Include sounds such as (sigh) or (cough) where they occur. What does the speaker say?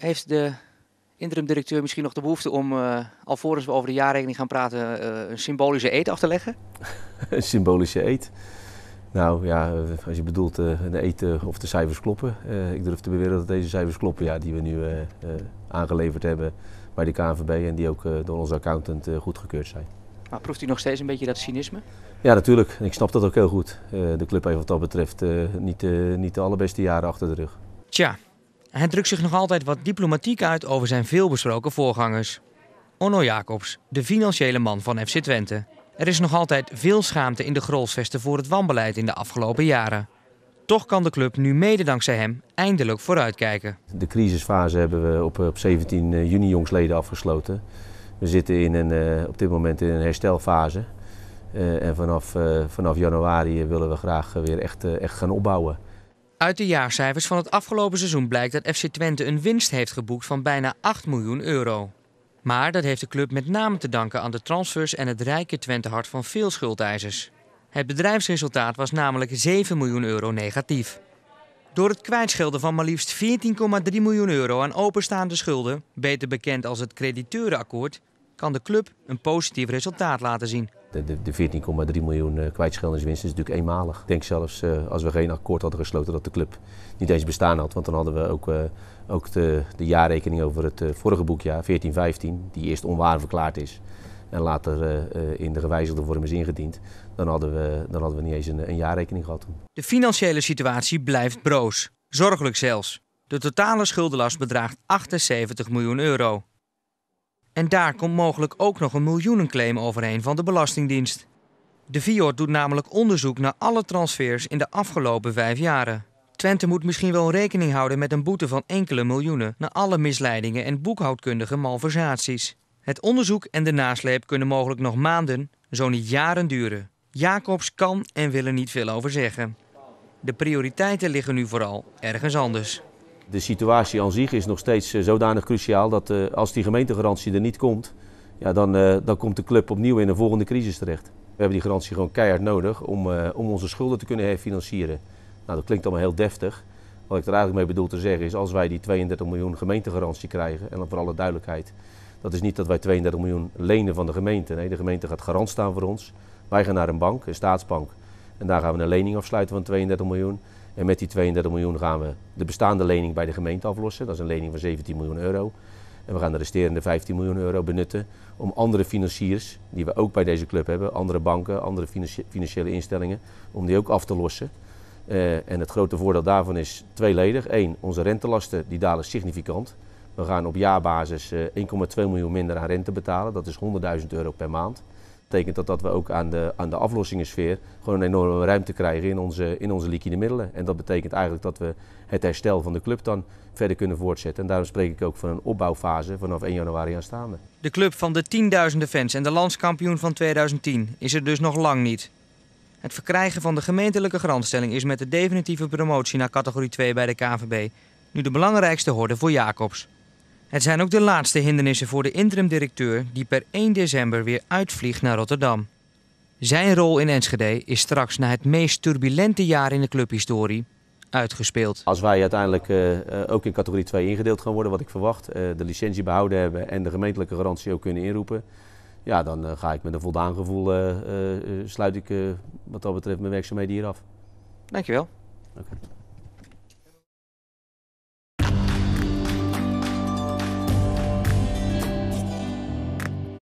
Heeft de interim-directeur misschien nog de behoefte om, uh, alvorens we over de jaarrekening gaan praten, eh, een symbolische eet af te leggen? (laughs) een symbolische eet? Nou ja, eh, als je bedoelt uh, een eten of de cijfers kloppen. ik durf te beweren dat deze cijfers kloppen, ja, die we nu aangeleverd hebben bij de KNVB en die ook door onze accountant goedgekeurd zijn. Maar proeft u nog steeds een beetje dat cynisme? Ja, natuurlijk. Ik snap dat ook heel goed. de club heeft wat dat betreft niet, niet de allerbeste jaren achter de rug. Tja, hij drukt zich nog altijd wat diplomatiek uit over zijn veelbesproken voorgangers. Onno Jacobs, de financiële man van FC Twente. Er is nog altijd veel schaamte in de Grolsvesten voor het wanbeleid in de afgelopen jaren. Toch kan de club nu mede dankzij hem eindelijk vooruitkijken. De crisisfase hebben we op, 17 eh, juni jongsleden afgesloten. We zitten in een, eh, op dit moment in een herstelfase. Eh, en vanaf, vanaf januari willen we graag weer echt, echt gaan opbouwen. Uit de jaarcijfers van het afgelopen seizoen blijkt dat FC Twente een winst heeft geboekt van bijna 8 miljoen euro. Maar dat heeft de club met name te danken aan de transfers en het rijke Twente-hart van veel schuldeisers. Het bedrijfsresultaat was namelijk 7 miljoen euro negatief. Door het kwijtschelden van maar liefst 14,3 miljoen euro aan openstaande schulden, beter bekend als het crediteurenakkoord, kan de club een positief resultaat laten zien. De, de, 14,3 miljoen eh, kwijtscheldingswinst is natuurlijk eenmalig. Ik denk zelfs eh, als we geen akkoord hadden gesloten dat de club niet eens bestaan had. Want dan hadden we ook, eh, ook de, de jaarrekening over het vorige boekjaar, 14-15, die eerst onwaar verklaard is en later in de gewijzigde vorm is ingediend, dan hadden we, dan hadden we niet eens een, een jaarrekening gehad. De financiële situatie blijft broos, zorgelijk zelfs. De totale schuldenlast bedraagt 78 miljoen euro. En daar komt mogelijk ook nog een miljoenenclaim overheen van de Belastingdienst. De FIOR doet namelijk onderzoek naar alle transfers in de afgelopen vijf jaren. Twente moet misschien wel rekening houden met een boete van enkele miljoenen na alle misleidingen en boekhoudkundige malversaties. Het onderzoek en de nasleep kunnen mogelijk nog maanden, zo niet jaren duren. Jacobs kan en wil er niet veel over zeggen. De prioriteiten liggen nu vooral ergens anders. De situatie aan zich is nog steeds eh, zodanig cruciaal dat eh, als die gemeentegarantie er niet komt, ja, dan, eh, dan komt de club opnieuw in een volgende crisis terecht. We hebben die garantie gewoon keihard nodig om, om onze schulden te kunnen herfinancieren. Nou, dat klinkt allemaal heel deftig. Wat ik er eigenlijk mee bedoel te zeggen is, als wij die 32 miljoen gemeentegarantie krijgen, en dan voor alle duidelijkheid, dat is niet dat wij 32 miljoen lenen van de gemeente. Nee, de gemeente gaat garant staan voor ons. Wij gaan naar een bank, een staatsbank. En daar gaan we een lening afsluiten van 32 miljoen. En met die 32 miljoen gaan we de bestaande lening bij de gemeente aflossen. Dat is een lening van 17 miljoen euro. En we gaan de resterende 15 miljoen euro benutten om andere financiers, die we ook bij deze club hebben, andere banken, andere financiële instellingen, om die ook af te lossen. Eh, en het grote voordeel daarvan is tweeledig. Eén, onze rentelasten die dalen significant. We gaan op jaarbasis 1,2 eh, miljoen minder aan rente betalen. Dat is 100.000 euro per maand betekent dat dat we ook aan de, aan de aflossingensfeer gewoon een enorme ruimte krijgen in onze, in onze liquide middelen. En dat betekent eigenlijk dat we het herstel van de club dan verder kunnen voortzetten. En daarom spreek ik ook van een opbouwfase vanaf 1 januari aanstaande. De club van de tienduizenden fans en de landskampioen van 2010 is er dus nog lang niet. Het verkrijgen van de gemeentelijke garantstelling is met de definitieve promotie naar categorie 2 bij de KVB nu de belangrijkste horde voor Jacobs. Het zijn ook de laatste hindernissen voor de interim-directeur die per 1 december weer uitvliegt naar Rotterdam. Zijn rol in Enschede is straks na het meest turbulente jaar in de clubhistorie uitgespeeld. Als wij uiteindelijk eh, eh, ook in categorie 2 ingedeeld gaan worden, wat ik verwacht, eh, de licentie behouden hebben en de gemeentelijke garantie ook kunnen inroepen, ja, dan ga ik met een voldaan gevoel, sluit ik wat dat betreft mijn werkzaamheden hier af. Dankjewel. Okay.